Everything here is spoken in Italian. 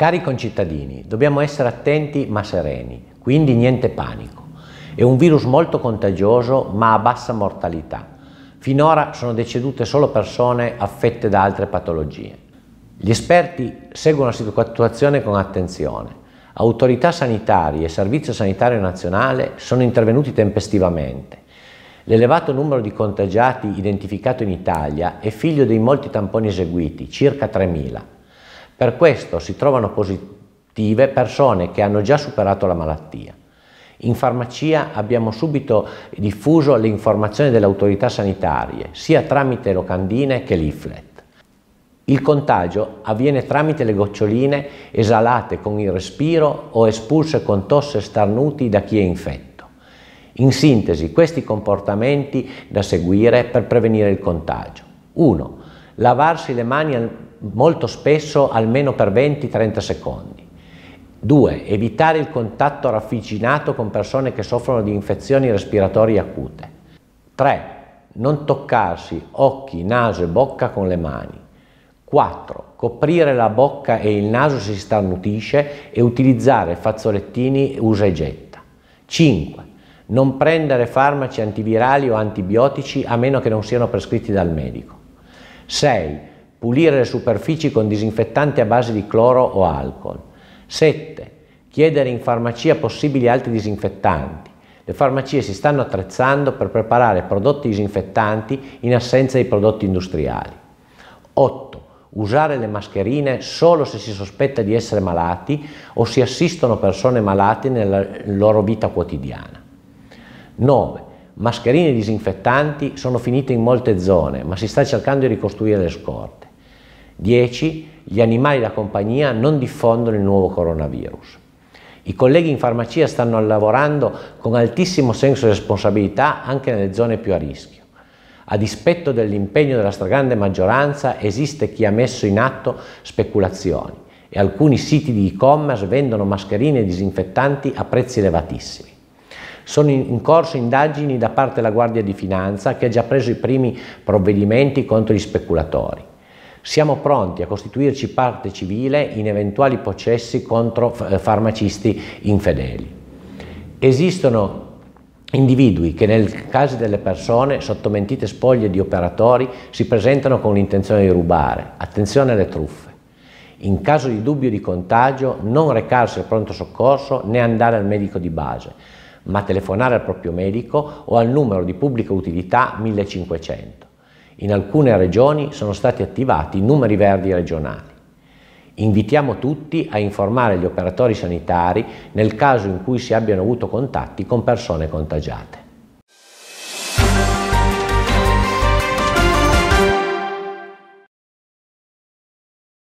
Cari concittadini, dobbiamo essere attenti ma sereni, quindi niente panico. È un virus molto contagioso ma a bassa mortalità. Finora sono decedute solo persone affette da altre patologie. Gli esperti seguono la situazione con attenzione. Autorità sanitarie e Servizio Sanitario Nazionale sono intervenuti tempestivamente. L'elevato numero di contagiati identificato in Italia è figlio dei molti tamponi eseguiti, circa 3.000. Per questo si trovano positive persone che hanno già superato la malattia. In farmacia abbiamo subito diffuso le informazioni delle autorità sanitarie, sia tramite locandine che leaflet. Il contagio avviene tramite le goccioline esalate con il respiro o espulse con tosse starnuti da chi è infetto. In sintesi, questi comportamenti da seguire per prevenire il contagio. 1 lavarsi le mani molto spesso almeno per 20-30 secondi. 2. Evitare il contatto ravvicinato con persone che soffrono di infezioni respiratorie acute. 3. Non toccarsi occhi, naso e bocca con le mani. 4. Coprire la bocca e il naso se si starnutisce e utilizzare fazzolettini usa e getta. 5. Non prendere farmaci antivirali o antibiotici a meno che non siano prescritti dal medico. 6. Pulire le superfici con disinfettanti a base di cloro o alcol. 7. Chiedere in farmacia possibili altri disinfettanti. Le farmacie si stanno attrezzando per preparare prodotti disinfettanti in assenza di prodotti industriali. 8. Usare le mascherine solo se si sospetta di essere malati o si assistono persone malate nella loro vita quotidiana. 9 mascherine disinfettanti sono finite in molte zone, ma si sta cercando di ricostruire le scorte. 10. Gli animali da compagnia non diffondono il nuovo coronavirus. I colleghi in farmacia stanno lavorando con altissimo senso di responsabilità anche nelle zone più a rischio. A dispetto dell'impegno della stragrande maggioranza esiste chi ha messo in atto speculazioni e alcuni siti di e-commerce vendono mascherine e disinfettanti a prezzi elevatissimi. Sono in corso indagini da parte della Guardia di Finanza che ha già preso i primi provvedimenti contro gli speculatori. Siamo pronti a costituirci parte civile in eventuali processi contro eh, farmacisti infedeli. Esistono individui che nel caso delle persone sottomentite spoglie di operatori si presentano con l'intenzione di rubare. Attenzione alle truffe. In caso di dubbio di contagio non recarsi al pronto soccorso né andare al medico di base ma telefonare al proprio medico o al numero di pubblica utilità 1500. In alcune regioni sono stati attivati numeri verdi regionali. Invitiamo tutti a informare gli operatori sanitari nel caso in cui si abbiano avuto contatti con persone contagiate.